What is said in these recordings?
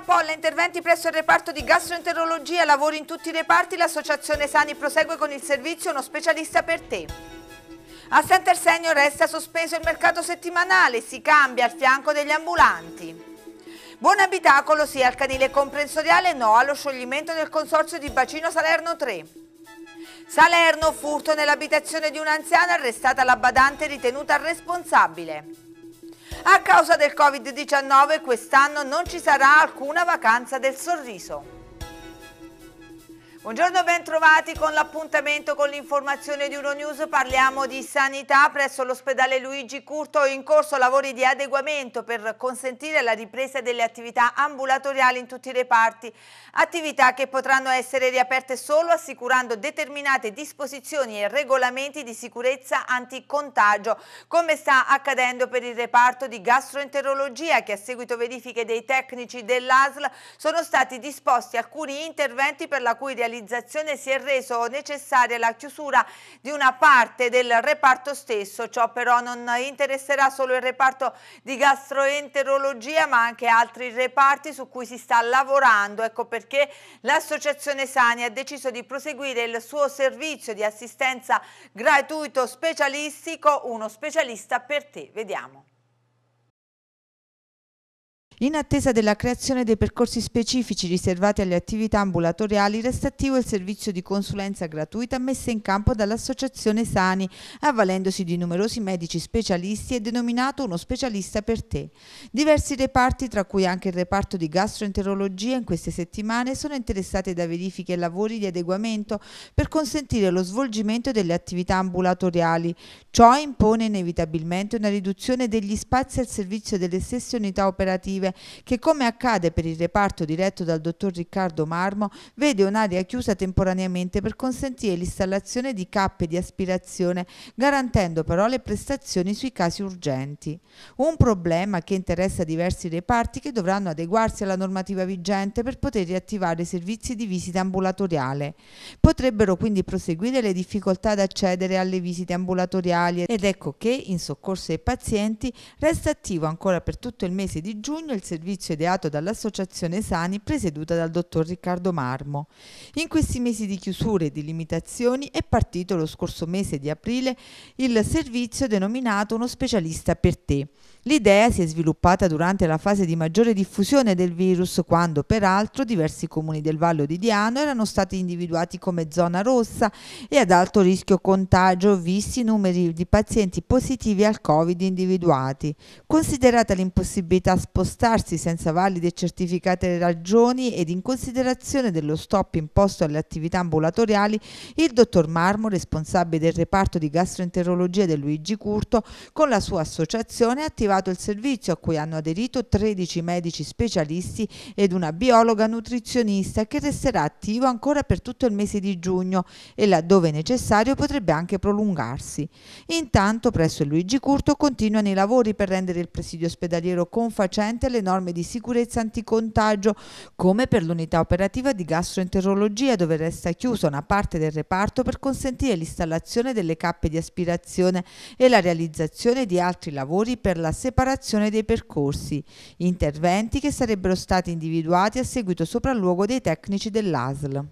Polla, interventi presso il reparto di gastroenterologia, lavori in tutti i reparti, l'associazione Sani prosegue con il servizio Uno specialista per te. A Center Senior resta sospeso il mercato settimanale, si cambia al fianco degli ambulanti. Buon abitacolo sì al canile comprensoriale, no allo scioglimento del consorzio di bacino Salerno 3. Salerno, furto nell'abitazione di un'anziana arrestata la badante ritenuta responsabile. A causa del Covid-19 quest'anno non ci sarà alcuna vacanza del sorriso. Buongiorno, bentrovati con l'appuntamento con l'informazione di Euronews. Parliamo di sanità presso l'ospedale Luigi Curto in corso lavori di adeguamento per consentire la ripresa delle attività ambulatoriali in tutti i reparti, attività che potranno essere riaperte solo assicurando determinate disposizioni e regolamenti di sicurezza anticontagio, come sta accadendo per il reparto di gastroenterologia che a seguito verifiche dei tecnici dell'ASL sono stati disposti alcuni interventi per la cui realizzazione privatizzazione si è reso necessaria la chiusura di una parte del reparto stesso, ciò però non interesserà solo il reparto di gastroenterologia ma anche altri reparti su cui si sta lavorando, ecco perché l'associazione Sani ha deciso di proseguire il suo servizio di assistenza gratuito specialistico, uno specialista per te, vediamo. In attesa della creazione dei percorsi specifici riservati alle attività ambulatoriali, resta attivo il servizio di consulenza gratuita messa in campo dall'Associazione Sani, avvalendosi di numerosi medici specialisti e denominato uno specialista per te. Diversi reparti, tra cui anche il reparto di gastroenterologia, in queste settimane sono interessati da verifiche e lavori di adeguamento per consentire lo svolgimento delle attività ambulatoriali. Ciò impone inevitabilmente una riduzione degli spazi al servizio delle stesse unità operative strutture che, come accade per il reparto diretto dal dottor Riccardo Marmo, vede un'area chiusa temporaneamente per consentire l'installazione di cappe di aspirazione, garantendo però le prestazioni sui casi urgenti. Un problema che interessa diversi reparti che dovranno adeguarsi alla normativa vigente per poter riattivare i servizi di visita ambulatoriale. Potrebbero quindi proseguire le difficoltà ad accedere alle visite ambulatoriali ed ecco che, in soccorso ai pazienti, resta attivo ancora per tutto il mese di giugno il servizio ideato dall'Associazione Sani presieduta dal dottor Riccardo Marmo. In questi mesi di chiusure e di limitazioni è partito lo scorso mese di aprile il servizio denominato Uno specialista per te L'idea si è sviluppata durante la fase di maggiore diffusione del virus, quando peraltro diversi comuni del Vallo di Diano erano stati individuati come zona rossa e ad alto rischio contagio, visti i numeri di pazienti positivi al Covid individuati. Considerata l'impossibilità a spostarsi senza valide e certificate ragioni ed in considerazione dello stop imposto alle attività ambulatoriali, il dottor Marmo, responsabile del reparto di gastroenterologia del Luigi Curto, con la sua associazione ha attivato assicurato il servizio a cui hanno aderito 13 medici specialisti ed una biologa nutrizionista che resterà attivo ancora per tutto il mese di giugno e laddove necessario potrebbe anche prolungarsi. Intanto presso il Luigi Curto continuano i lavori per rendere il presidio ospedaliero confacente alle norme di sicurezza anticontagio come per l'unità operativa di gastroenterologia dove resta chiusa una parte del reparto per consentire l'installazione delle cappe di aspirazione e la realizzazione di altri lavori per la separazione dei percorsi, interventi che sarebbero stati individuati a seguito sopralluogo dei tecnici dell'ASL.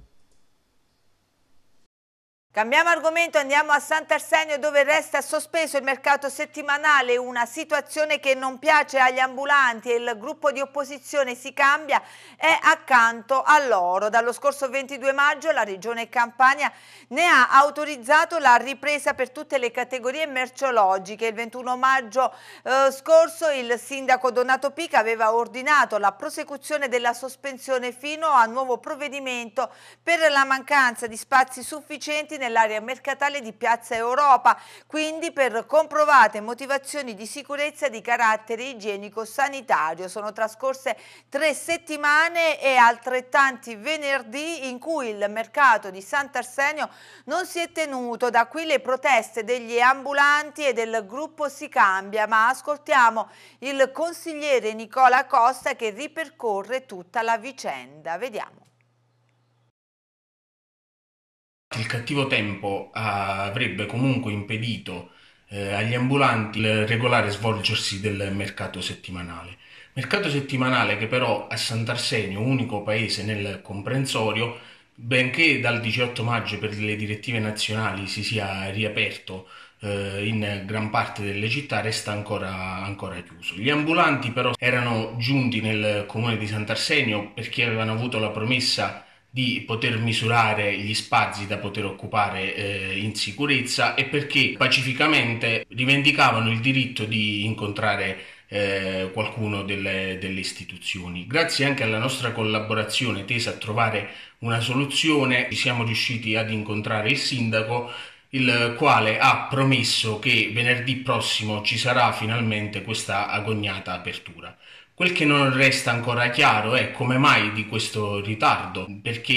Cambiamo argomento, andiamo a Sant'Arsenio dove resta sospeso il mercato settimanale, una situazione che non piace agli ambulanti e il gruppo di opposizione si cambia è accanto a loro. Dallo scorso 22 maggio la regione Campania ne ha autorizzato la ripresa per tutte le categorie merceologiche. Il 21 maggio eh, scorso il sindaco Donato Pica aveva ordinato la prosecuzione della sospensione fino a nuovo provvedimento per la mancanza di spazi sufficienti nell'area mercatale di Piazza Europa, quindi per comprovate motivazioni di sicurezza di carattere igienico-sanitario. Sono trascorse tre settimane e altrettanti venerdì in cui il mercato di Sant'Arsenio non si è tenuto. Da qui le proteste degli ambulanti e del gruppo Si Cambia, ma ascoltiamo il consigliere Nicola Costa che ripercorre tutta la vicenda. Vediamo. Il cattivo tempo ah, avrebbe comunque impedito eh, agli ambulanti il regolare svolgersi del mercato settimanale. Mercato settimanale che però a Sant'Arsenio, unico paese nel comprensorio, benché dal 18 maggio per le direttive nazionali si sia riaperto eh, in gran parte delle città, resta ancora, ancora chiuso. Gli ambulanti però erano giunti nel comune di Sant'Arsenio perché avevano avuto la promessa di di poter misurare gli spazi da poter occupare eh, in sicurezza e perché pacificamente rivendicavano il diritto di incontrare eh, qualcuno delle, delle, istituzioni. Grazie anche alla nostra collaborazione tesa a trovare una soluzione, siamo riusciti ad incontrare il sindaco il quale ha promesso che venerdì prossimo ci sarà finalmente questa agognata apertura. Quel che non resta ancora chiaro è come mai di questo ritardo, perché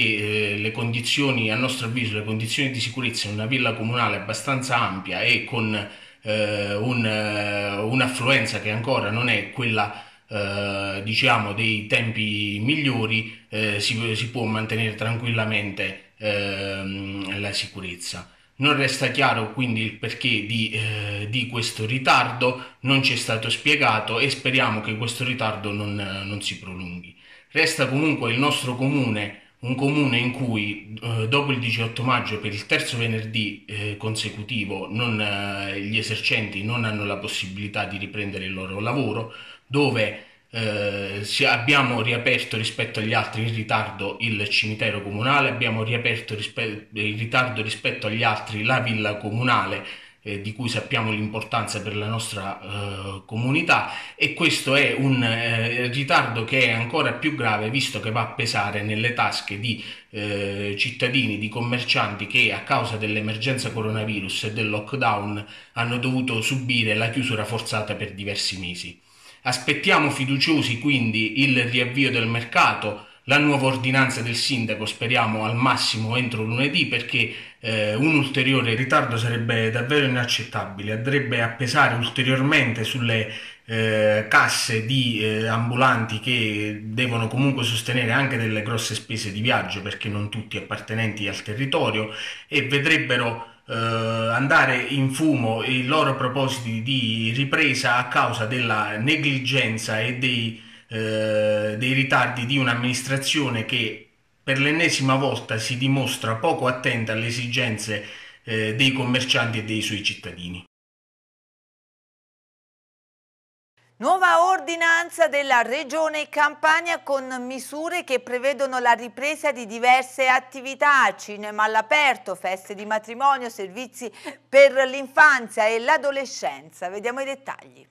eh, le condizioni, a nostro avviso, le condizioni di sicurezza in una villa comunale abbastanza ampia e con eh, un, eh, un'affluenza che ancora non è quella eh, diciamo dei tempi migliori, eh, si, si, può mantenere tranquillamente ehm, la sicurezza. Non resta chiaro quindi il perché di, eh, di questo ritardo, non ci è stato spiegato e speriamo che questo ritardo non, eh, non si prolunghi. Resta comunque il nostro comune un comune in cui eh, dopo il 18 maggio per il terzo venerdì eh, consecutivo non, eh, gli esercenti non hanno la possibilità di riprendere il loro lavoro, dove eh, abbiamo riaperto rispetto agli altri in ritardo il cimitero comunale, abbiamo riaperto rispe- in ritardo rispetto agli altri la villa comunale eh, di cui sappiamo l'importanza per la nostra eh, comunità e questo è un eh, ritardo che è ancora più grave visto che va a pesare nelle tasche di eh, cittadini, di commercianti che a causa dell'emergenza coronavirus e del lockdown hanno dovuto subire la chiusura forzata per diversi mesi. Aspettiamo fiduciosi quindi il riavvio del mercato, la nuova ordinanza del sindaco, speriamo al massimo entro lunedì, perché eh, un ulteriore ritardo sarebbe davvero inaccettabile, andrebbe a pesare ulteriormente sulle eh, casse di eh, ambulanti che devono comunque sostenere anche delle grosse spese di viaggio, perché non tutti appartenenti al territorio, e vedrebbero eh, andare in fumo i loro propositi di ripresa a causa della negligenza e dei, eh, dei ritardi di un'amministrazione che per l'ennesima volta si dimostra poco attenta alle esigenze eh, dei commercianti e dei suoi cittadini. Nuova ordinanza della Regione Campania con misure che prevedono la ripresa di diverse attività, cinema all'aperto, feste di matrimonio, servizi per l'infanzia e l'adolescenza. Vediamo i dettagli.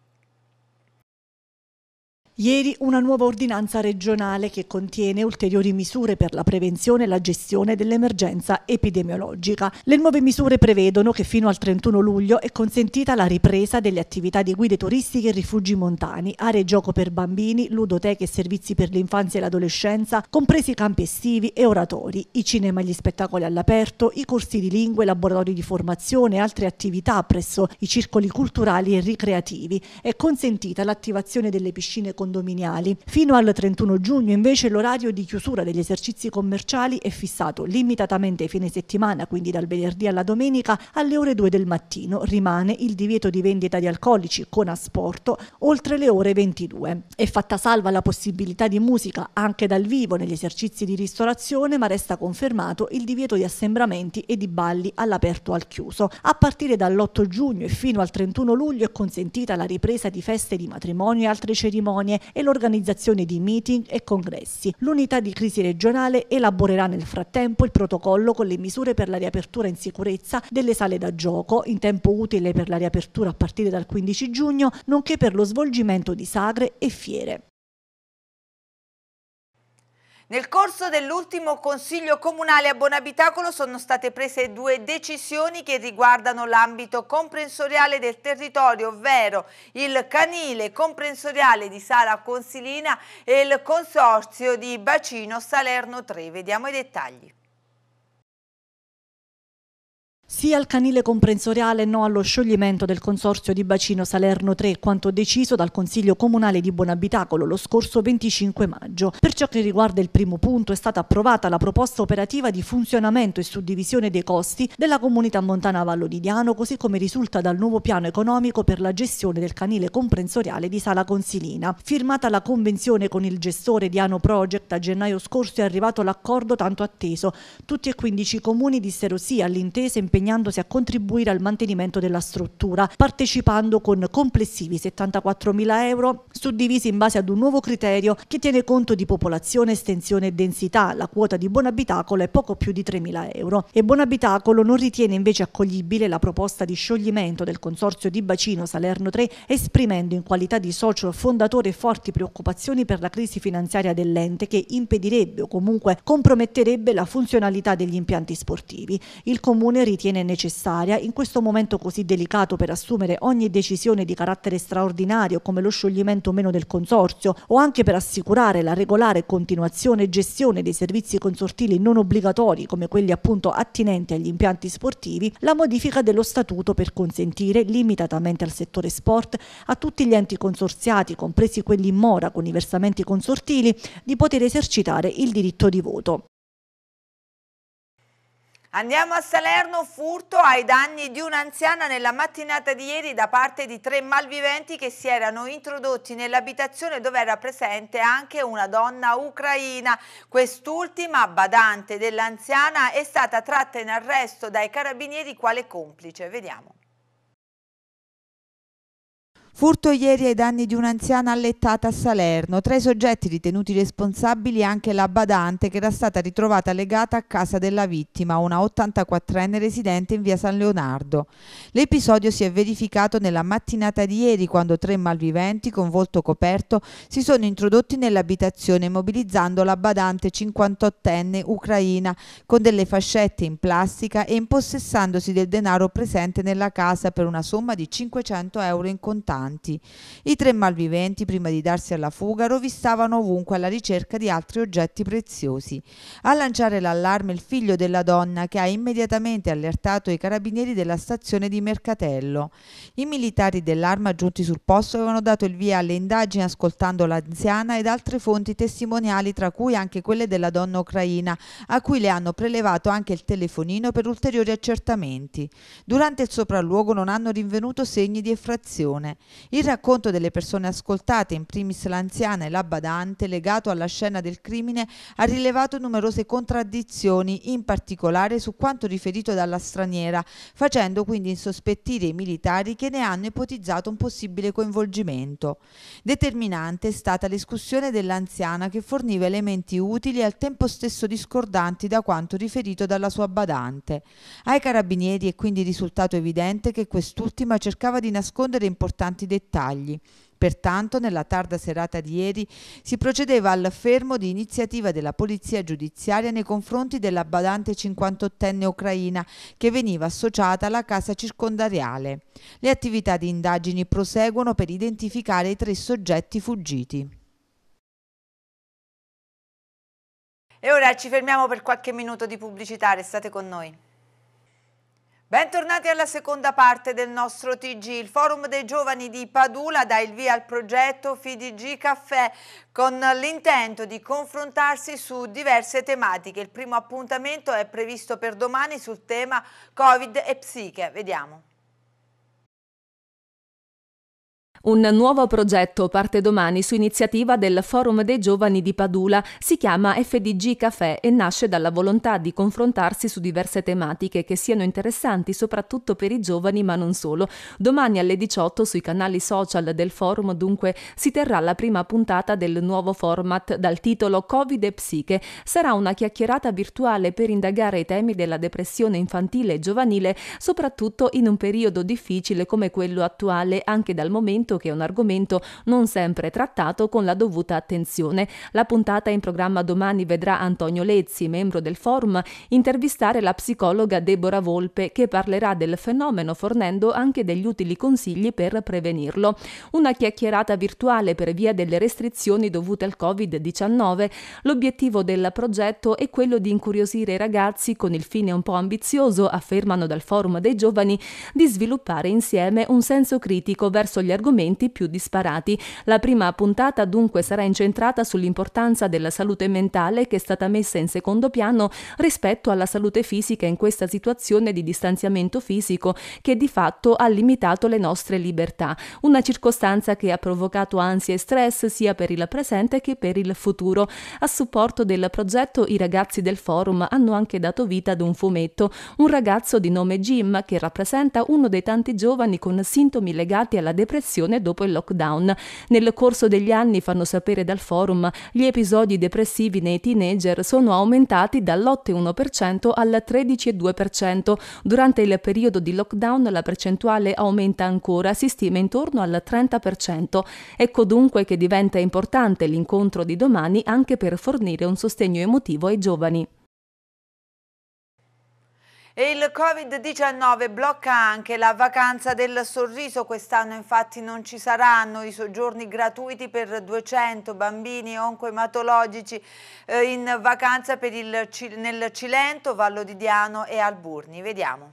Ieri una nuova ordinanza regionale che contiene ulteriori misure per la prevenzione e la gestione dell'emergenza epidemiologica. Le nuove misure prevedono che fino al 31 luglio è consentita la ripresa delle attività di guide turistiche e rifugi montani, aree gioco per bambini, ludoteche e servizi per l'infanzia e l'adolescenza, compresi i campi estivi e oratori, i cinema e gli spettacoli all'aperto, i corsi di lingue, laboratori di formazione e altre attività presso i circoli culturali e ricreativi. È consentita l'attivazione delle piscine con condominiali. Fino al 31 giugno invece l'orario di chiusura degli esercizi commerciali è fissato limitatamente ai fine settimana, quindi dal venerdì alla domenica, alle ore 2 del mattino. Rimane il divieto di vendita di alcolici con asporto oltre le ore 22. È fatta salva la possibilità di musica anche dal vivo negli esercizi di ristorazione, ma resta confermato il divieto di assembramenti e di balli all'aperto o al chiuso. A partire dall'8 giugno e fino al 31 luglio è consentita la ripresa di feste di matrimonio e altre cerimonie e l'organizzazione di meeting e congressi. L'unità di crisi regionale elaborerà nel frattempo il protocollo con le misure per la riapertura in sicurezza delle sale da gioco in tempo utile per la riapertura a partire dal 15 giugno, nonché per lo svolgimento di sagre e fiere. Nel corso dell'ultimo Consiglio Comunale a Bonabitacolo sono state prese due decisioni che riguardano l'ambito comprensoriale del territorio, ovvero il canile comprensoriale di Sala Consilina e il consorzio di Bacino Salerno 3. Vediamo i dettagli. Sì al canile comprensoriale no allo scioglimento del consorzio di bacino Salerno 3, quanto deciso dal Consiglio Comunale di Buonabitacolo lo scorso 25 maggio. Per ciò che riguarda il primo punto è stata approvata la proposta operativa di funzionamento e suddivisione dei costi della comunità montana Vallo di Diano, così come risulta dal nuovo piano economico per la gestione del canile comprensoriale di Sala Consilina. Firmata la convenzione con il gestore Diano Project a gennaio scorso è arrivato l'accordo tanto atteso. Tutti e 15 comuni dissero sì all'intesa impegnativa impegnandosi a contribuire al mantenimento della struttura, partecipando con complessivi 74.000 euro suddivisi in base ad un nuovo criterio che tiene conto di popolazione, estensione e densità. La quota di buon abitacolo è poco più di 3.000 euro e buon abitacolo non ritiene invece accoglibile la proposta di scioglimento del consorzio di bacino Salerno 3 esprimendo in qualità di socio fondatore forti preoccupazioni per la crisi finanziaria dell'ente che impedirebbe o comunque comprometterebbe la funzionalità degli impianti sportivi. Il comune ritiene ritiene necessaria in questo momento così delicato per assumere ogni decisione di carattere straordinario come lo scioglimento o meno del consorzio o anche per assicurare la regolare continuazione e gestione dei servizi consortili non obbligatori come quelli appunto attinenti agli impianti sportivi, la modifica dello statuto per consentire, limitatamente al settore sport, a tutti gli enti consorziati, compresi quelli in mora con i versamenti consortili, di poter esercitare il diritto di voto. Andiamo a Salerno, furto ai danni di un'anziana nella mattinata di ieri da parte di tre malviventi che si erano introdotti nell'abitazione dove era presente anche una donna ucraina. Quest'ultima, badante dell'anziana, è stata tratta in arresto dai carabinieri quale complice. Vediamo. Furto ieri ai danni di un'anziana allettata a Salerno. Tra i soggetti ritenuti responsabili anche la badante che era stata ritrovata legata a casa della vittima, una 84enne residente in via San Leonardo. L'episodio si è verificato nella mattinata di ieri quando tre malviventi con volto coperto si sono introdotti nell'abitazione mobilizzando la badante 58enne ucraina con delle fascette in plastica e impossessandosi del denaro presente nella casa per una somma di 500 euro in contanti avanti. I tre malviventi, prima di darsi alla fuga, rovistavano ovunque alla ricerca di altri oggetti preziosi. A lanciare l'allarme il figlio della donna che ha immediatamente allertato i carabinieri della stazione di Mercatello. I militari dell'arma giunti sul posto avevano dato il via alle indagini ascoltando l'anziana ed altre fonti testimoniali tra cui anche quelle della donna ucraina a cui le hanno prelevato anche il telefonino per ulteriori accertamenti. Durante il sopralluogo non hanno rinvenuto segni di effrazione. Il racconto delle persone ascoltate, in primis l'anziana e la badante, legato alla scena del crimine, ha rilevato numerose contraddizioni, in particolare su quanto riferito dalla straniera, facendo quindi insospettire i militari che ne hanno ipotizzato un possibile coinvolgimento. Determinante è stata l'escussione dell'anziana che forniva elementi utili e al tempo stesso discordanti da quanto riferito dalla sua badante. Ai carabinieri è quindi risultato evidente che quest'ultima cercava di nascondere importanti importanti dettagli. Pertanto, nella tarda serata di ieri si procedeva al fermo di iniziativa della polizia giudiziaria nei confronti della badante 58enne ucraina che veniva associata alla casa circondariale. Le attività di indagini proseguono per identificare i tre soggetti fuggiti. E ora ci fermiamo per qualche minuto di pubblicità, restate con noi. Bentornati alla seconda parte del nostro TG. Il Forum dei Giovani di Padula dà il via al progetto FIDG Caffè con l'intento di confrontarsi su diverse tematiche. Il primo appuntamento è previsto per domani sul tema Covid e psiche. Vediamo. Un nuovo progetto parte domani su iniziativa del Forum dei Giovani di Padula, si chiama FDG Café e nasce dalla volontà di confrontarsi su diverse tematiche che siano interessanti soprattutto per i giovani ma non solo. Domani alle 18 sui canali social del forum dunque si terrà la prima puntata del nuovo format dal titolo Covid e Psiche. Sarà una chiacchierata virtuale per indagare i temi della depressione infantile e giovanile, soprattutto in un periodo difficile come quello attuale anche dal momento appuntamento che è un argomento non sempre trattato con la dovuta attenzione. La puntata in programma domani vedrà Antonio Lezzi, membro del forum, intervistare la psicologa Deborah Volpe che parlerà del fenomeno fornendo anche degli utili consigli per prevenirlo. Una chiacchierata virtuale per via delle restrizioni dovute al Covid-19. L'obiettivo del progetto è quello di incuriosire i ragazzi con il fine un po' ambizioso, affermano dal Forum dei Giovani, di sviluppare insieme un senso critico verso gli argomenti argomenti più disparati. La prima puntata dunque sarà incentrata sull'importanza della salute mentale che è stata messa in secondo piano rispetto alla salute fisica in questa situazione di distanziamento fisico che di fatto ha limitato le nostre libertà, una circostanza che ha provocato ansia e stress sia per il presente che per il futuro. A supporto del progetto i ragazzi del forum hanno anche dato vita ad un fumetto, un ragazzo di nome Jim che rappresenta uno dei tanti giovani con sintomi legati alla depressione depressione dopo il lockdown. Nel corso degli anni, fanno sapere dal forum, gli episodi depressivi nei teenager sono aumentati dall'8,1% al 13,2%. Durante il periodo di lockdown la percentuale aumenta ancora, si stima intorno al 30%. Ecco dunque che diventa importante l'incontro di domani anche per fornire un sostegno emotivo ai giovani. E il Covid-19 blocca anche la vacanza del sorriso, quest'anno infatti non ci saranno i soggiorni gratuiti per 200 bambini oncoematologici eh, in vacanza il, nel Cilento, Vallo di Diano e Alburni. Vediamo.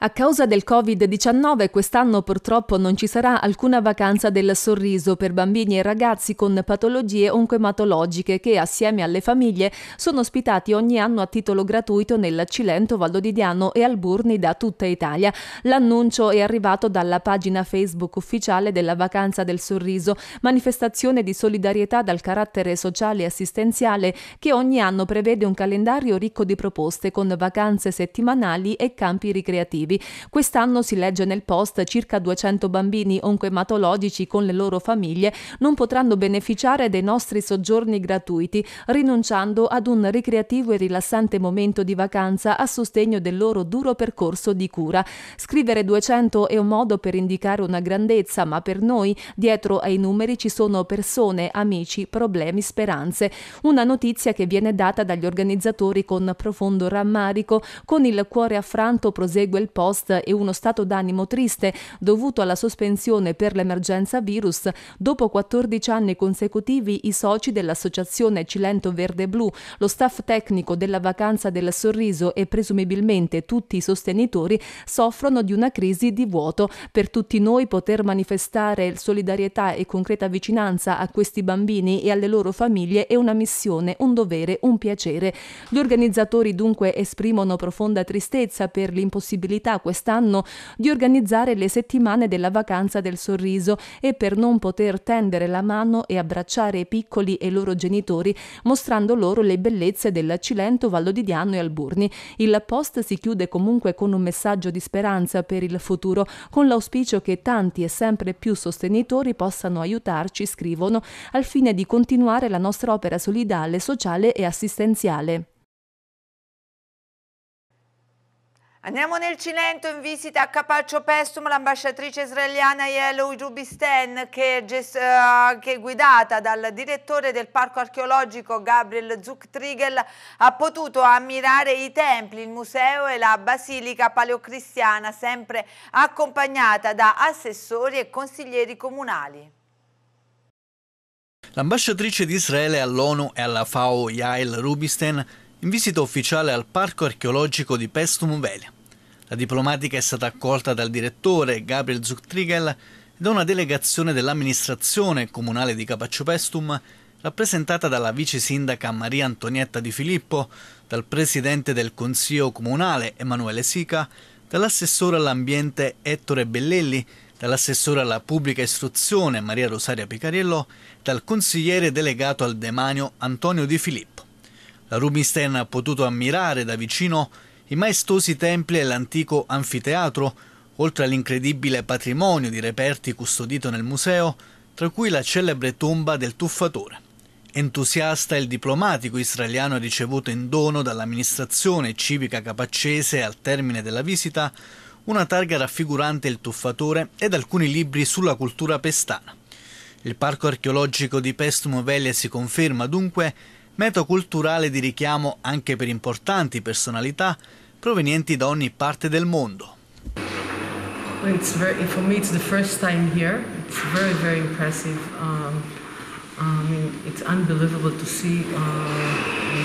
A causa del Covid-19 quest'anno purtroppo non ci sarà alcuna vacanza del sorriso per bambini e ragazzi con patologie oncoematologiche che assieme alle famiglie sono ospitati ogni anno a titolo gratuito nel Cilento, Valdodidiano e Alburni da tutta Italia. L'annuncio è arrivato dalla pagina Facebook ufficiale della Vacanza del Sorriso, manifestazione di solidarietà dal carattere sociale e assistenziale che ogni anno prevede un calendario ricco di proposte con vacanze settimanali e campi ricreativi educativi. Quest'anno si legge nel post circa 200 bambini oncoematologici con le loro famiglie non potranno beneficiare dei nostri soggiorni gratuiti, rinunciando ad un ricreativo e rilassante momento di vacanza a sostegno del loro duro percorso di cura. Scrivere 200 è un modo per indicare una grandezza, ma per noi dietro ai numeri ci sono persone, amici, problemi, speranze. Una notizia che viene data dagli organizzatori con profondo rammarico, con il cuore affranto prosegue il post post e uno stato d'animo triste dovuto alla sospensione per l'emergenza virus, dopo 14 anni consecutivi i soci dell'associazione Cilento Verde Blu, lo staff tecnico della vacanza del sorriso e presumibilmente tutti i sostenitori soffrono di una crisi di vuoto. Per tutti noi poter manifestare solidarietà e concreta vicinanza a questi bambini e alle loro famiglie è una missione, un dovere, un piacere. Gli organizzatori dunque esprimono profonda tristezza per l'impossibilità necessità quest'anno di organizzare le settimane della vacanza del sorriso e per non poter tendere la mano e abbracciare i piccoli e i loro genitori mostrando loro le bellezze del Cilento, Vallodidiano e Alburni. Il post si chiude comunque con un messaggio di speranza per il futuro, con l'auspicio che tanti e sempre più sostenitori possano aiutarci, scrivono, al fine di continuare la nostra opera solidale, sociale e assistenziale. Andiamo nel Cilento in visita a Capaccio Pestum, l'ambasciatrice israeliana Yellow Jubisten che, è eh, che, guidata dal direttore del parco archeologico Gabriel Zucktrigel, ha potuto ammirare i templi, il museo e la basilica paleocristiana sempre accompagnata da assessori e consiglieri comunali. L'ambasciatrice di Israele all'ONU e alla FAO Yael Rubisten in visita ufficiale al Parco archeologico di Pestum Velia. La diplomatica è stata accolta dal direttore Gabriel Zuchtrigel e da una delegazione dell'amministrazione comunale di Capaccio Pestum rappresentata dalla vice sindaca Maria Antonietta Di Filippo, dal presidente del Consiglio Comunale Emanuele Sica, dall'assessore all'ambiente Ettore Bellelli, dall'assessore alla pubblica istruzione Maria Rosaria Picariello, dal consigliere delegato al demanio Antonio Di Filippo. La Rubinstein ha potuto ammirare da vicino i maestosi templi e l'antico anfiteatro, oltre all'incredibile patrimonio di reperti custodito nel museo, tra cui la celebre tomba del tuffatore. Entusiasta il diplomatico israeliano ha ricevuto in dono dall'amministrazione civica capaccese al termine della visita una targa raffigurante il tuffatore ed alcuni libri sulla cultura pestana. Il parco archeologico di Pestum Velia si conferma dunque meta culturale di richiamo anche per importanti personalità provenienti da ogni parte del mondo. It's very, for me it's the first time here. It's very, very impressive. Um, I mean, it's unbelievable to see uh,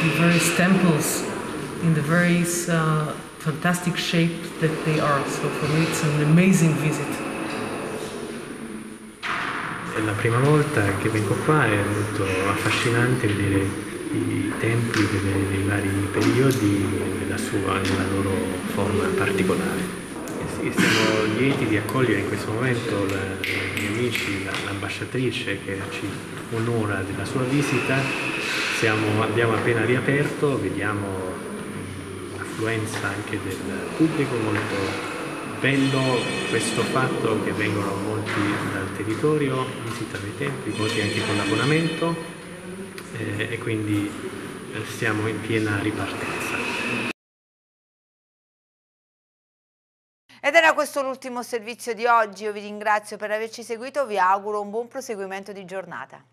the various temples in the various uh, fantastic shape that they are. So for me it's an amazing visit. È la prima volta che vengo qua, è molto affascinante vedere i tempi delle, dei vari periodi nella, sua, nella loro forma particolare. E siamo lieti di accogliere in questo momento la, i miei amici, l'ambasciatrice che ci onora della sua visita. Siamo, abbiamo appena riaperto, vediamo l'affluenza anche del pubblico, molto bello questo fatto che vengono molti dal territorio, visitano i tempi, molti anche con l'abbonamento eh, e quindi eh, siamo in piena ripartenza. Ed era questo l'ultimo servizio di oggi, io vi ringrazio per averci seguito, vi auguro un buon proseguimento di giornata.